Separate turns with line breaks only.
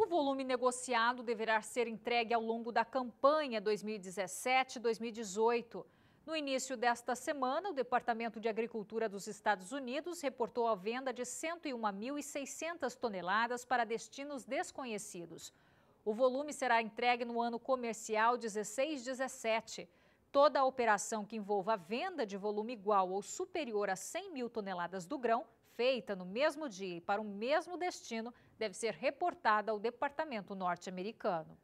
O volume negociado deverá ser entregue ao longo da campanha 2017-2018. No início desta semana, o Departamento de Agricultura dos Estados Unidos reportou a venda de 101.600 toneladas para destinos desconhecidos. O volume será entregue no ano comercial 16-17. Toda a operação que envolva a venda de volume igual ou superior a 100 mil toneladas do grão, feita no mesmo dia e para o mesmo destino, deve ser reportada ao Departamento norte-americano.